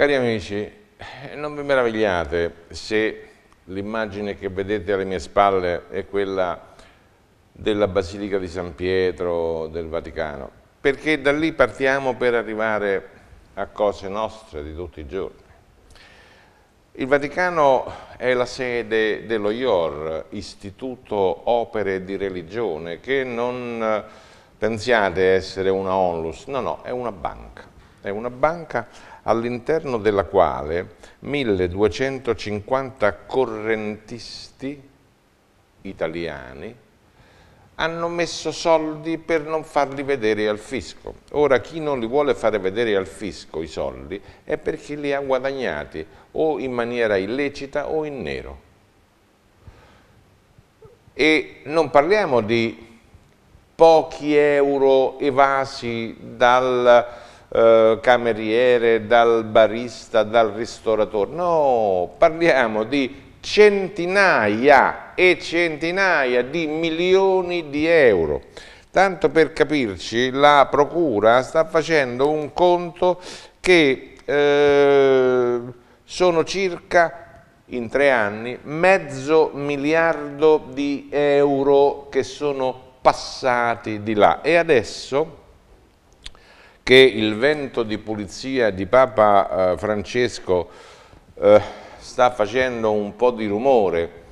Cari amici, eh, non vi meravigliate se l'immagine che vedete alle mie spalle è quella della Basilica di San Pietro, del Vaticano, perché da lì partiamo per arrivare a cose nostre di tutti i giorni. Il Vaticano è la sede dello IOR, Istituto Opere di Religione, che non eh, pensiate essere una onlus, no, no, è una banca. È una banca all'interno della quale 1250 correntisti italiani hanno messo soldi per non farli vedere al fisco. Ora chi non li vuole fare vedere al fisco i soldi è perché li ha guadagnati o in maniera illecita o in nero. E non parliamo di pochi euro evasi dal eh, cameriere, dal barista, dal ristoratore, no, parliamo di centinaia e centinaia di milioni di euro. Tanto per capirci, la Procura sta facendo un conto che eh, sono circa in tre anni mezzo miliardo di euro che sono passati di là e adesso che il vento di pulizia di Papa eh, Francesco eh, sta facendo un po' di rumore.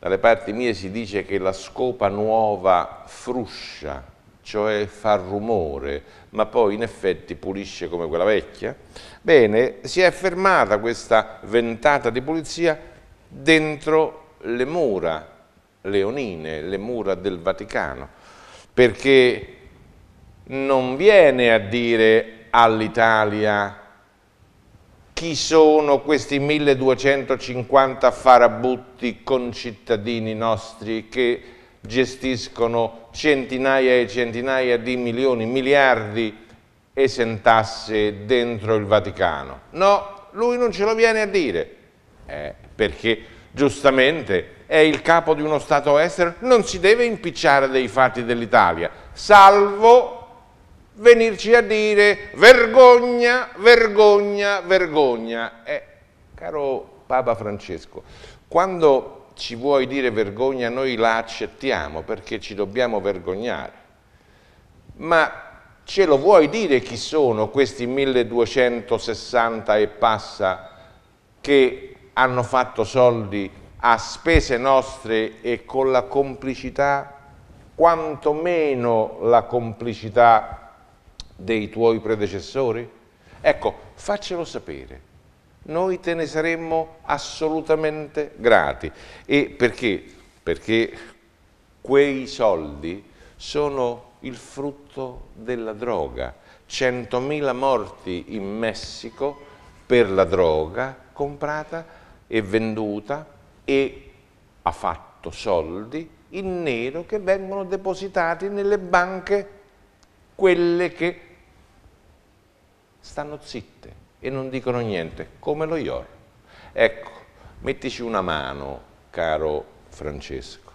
Dalle parti mie si dice che la scopa nuova fruscia, cioè fa rumore, ma poi in effetti pulisce come quella vecchia. Bene, si è fermata questa ventata di pulizia dentro le mura leonine, le mura del Vaticano, perché non viene a dire all'Italia chi sono questi 1250 farabutti concittadini nostri che gestiscono centinaia e centinaia di milioni, miliardi esentasse dentro il Vaticano. No, lui non ce lo viene a dire, eh, perché giustamente è il capo di uno Stato estero, non si deve impicciare dei fatti dell'Italia, salvo venirci a dire vergogna, vergogna, vergogna. Eh, caro Papa Francesco, quando ci vuoi dire vergogna noi la accettiamo perché ci dobbiamo vergognare, ma ce lo vuoi dire chi sono questi 1260 e passa che hanno fatto soldi a spese nostre e con la complicità, quantomeno la complicità dei tuoi predecessori? Ecco, faccelo sapere. Noi te ne saremmo assolutamente grati. E perché? Perché quei soldi sono il frutto della droga. 100.000 morti in Messico per la droga comprata e venduta e ha fatto soldi in nero che vengono depositati nelle banche, quelle che stanno zitte e non dicono niente, come lo IOR. Ecco, mettici una mano, caro Francesco.